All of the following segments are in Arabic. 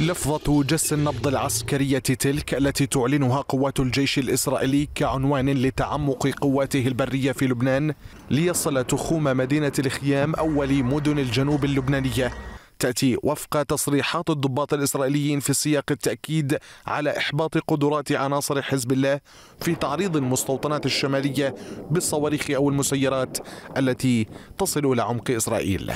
لفظة جس النبض العسكرية تلك التي تعلنها قوات الجيش الإسرائيلي كعنوان لتعمق قواته البرية في لبنان ليصل تخوم مدينة الخيام أول مدن الجنوب اللبنانية تأتي وفق تصريحات الضباط الإسرائيليين في سياق التأكيد على إحباط قدرات عناصر حزب الله في تعريض المستوطنات الشمالية بالصواريخ أو المسيرات التي تصل إلى عمق إسرائيل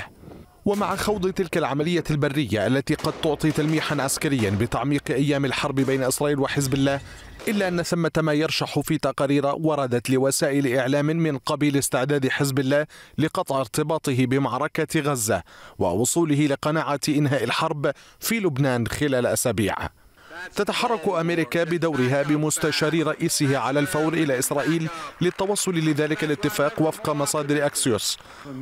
ومع خوض تلك العملية البرية التي قد تعطي تلميحا عسكريا بتعميق أيام الحرب بين إسرائيل وحزب الله إلا أن ثمة ما يرشح في تقارير وردت لوسائل إعلام من قبيل استعداد حزب الله لقطع ارتباطه بمعركة غزة ووصوله لقناعة إنهاء الحرب في لبنان خلال أسابيع تتحرك أمريكا بدورها بمستشار رئيسه على الفور إلى إسرائيل للتوصل لذلك الاتفاق وفق مصادر أكسيوس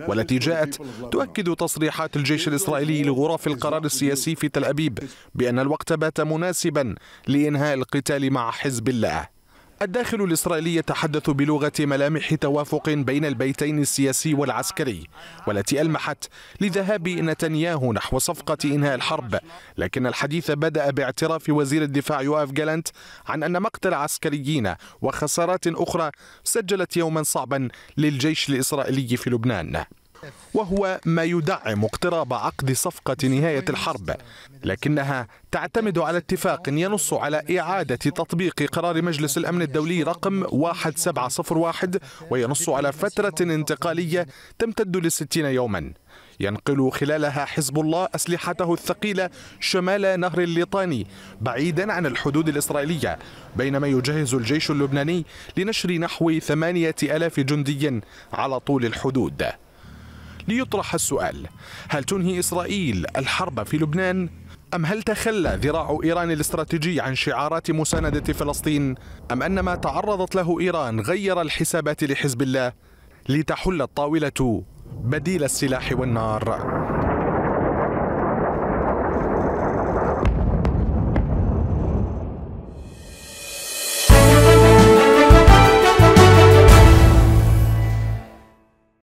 والتي جاءت تؤكد تصريحات الجيش الإسرائيلي لغرف القرار السياسي في تل أبيب بأن الوقت بات مناسبا لإنهاء القتال مع حزب الله الداخل الإسرائيلي يتحدث بلغة ملامح توافق بين البيتين السياسي والعسكري والتي ألمحت لذهاب نتنياهو نحو صفقة إنهاء الحرب لكن الحديث بدأ باعتراف وزير الدفاع يوآف جالنت عن أن مقتل عسكريين وخسارات أخرى سجلت يوما صعبا للجيش الإسرائيلي في لبنان وهو ما يدعم اقتراب عقد صفقة نهاية الحرب لكنها تعتمد على اتفاق ينص على إعادة تطبيق قرار مجلس الأمن الدولي رقم 1701 وينص على فترة انتقالية تمتد لستين يوما ينقل خلالها حزب الله أسلحته الثقيلة شمال نهر الليطاني بعيدا عن الحدود الإسرائيلية بينما يجهز الجيش اللبناني لنشر نحو ثمانية ألاف جندي على طول الحدود ليطرح السؤال هل تنهي إسرائيل الحرب في لبنان؟ أم هل تخلى ذراع إيران الاستراتيجي عن شعارات مساندة فلسطين؟ أم أن ما تعرضت له إيران غير الحسابات لحزب الله لتحل الطاولة بديل السلاح والنار؟